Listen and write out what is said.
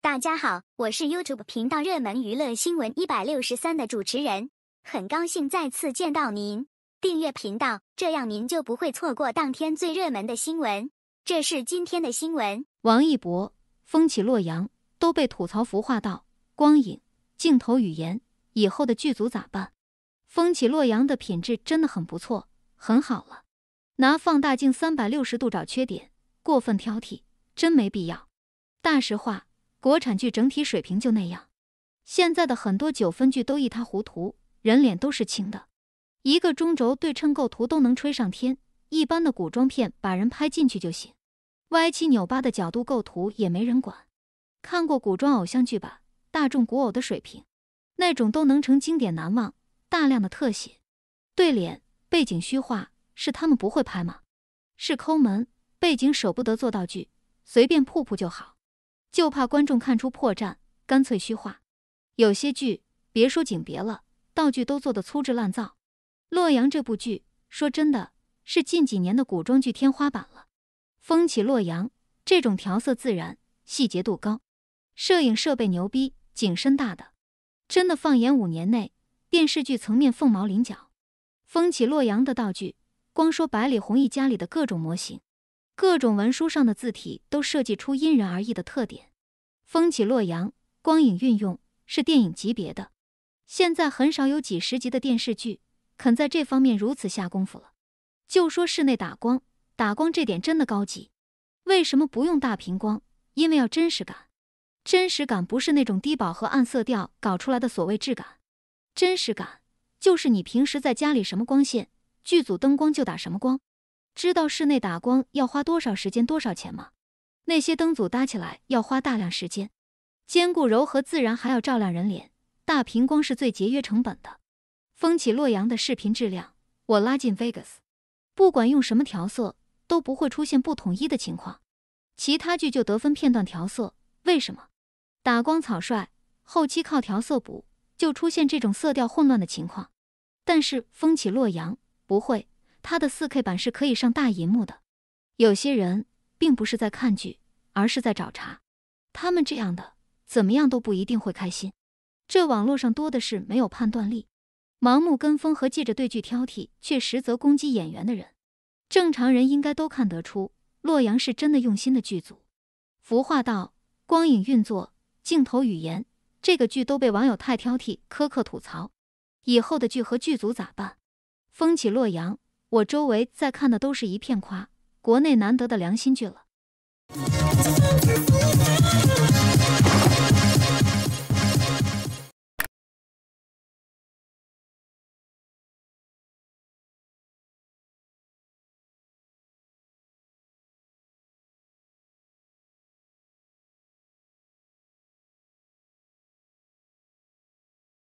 大家好，我是 YouTube 频道热门娱乐新闻一百六十三的主持人，很高兴再次见到您。订阅频道，这样您就不会错过当天最热门的新闻。这是今天的新闻：王一博《风起洛阳》都被吐槽浮化到光影镜头语言，以后的剧组咋办？《风起洛阳》的品质真的很不错，很好了。拿放大镜三百六十度找缺点，过分挑剔真没必要。大实话。国产剧整体水平就那样，现在的很多九分剧都一塌糊涂，人脸都是青的，一个中轴对称构图都能吹上天。一般的古装片把人拍进去就行，歪七扭八的角度构图也没人管。看过古装偶像剧吧？大众古偶的水平，那种都能成经典难忘，大量的特写、对脸、背景虚化，是他们不会拍吗？是抠门，背景舍不得做道具，随便铺铺就好。就怕观众看出破绽，干脆虚化。有些剧别说景别了，道具都做的粗制滥造。洛阳这部剧，说真的是近几年的古装剧天花板了。《风起洛阳》这种调色自然、细节度高、摄影设备牛逼、景深大的，真的放眼五年内电视剧层面凤毛麟角。《风起洛阳》的道具，光说百里弘毅家里的各种模型。各种文书上的字体都设计出因人而异的特点。风起洛阳光影运用是电影级别的，现在很少有几十集的电视剧肯在这方面如此下功夫了。就说室内打光，打光这点真的高级。为什么不用大屏光？因为要真实感。真实感不是那种低饱和暗色调搞出来的所谓质感。真实感就是你平时在家里什么光线，剧组灯光就打什么光。知道室内打光要花多少时间多少钱吗？那些灯组搭起来要花大量时间，兼顾柔和自然，还要照亮人脸。大屏光是最节约成本的。风起洛阳的视频质量，我拉进 Vegas，不管用什么调色都不会出现不统一的情况。其他剧就得分片段调色，为什么？打光草率，后期靠调色补，就出现这种色调混乱的情况。但是风起洛阳不会。它的四 K 版是可以上大荧幕的。有些人并不是在看剧，而是在找茬。他们这样的怎么样都不一定会开心。这网络上多的是没有判断力、盲目跟风和借着对剧挑剔却实则攻击演员的人。正常人应该都看得出，洛阳是真的用心的剧组。服化道、光影运作、镜头语言，这个剧都被网友太挑剔、苛刻吐槽。以后的剧和剧组咋办？风起洛阳。我周围在看的都是一片夸，国内难得的良心剧了。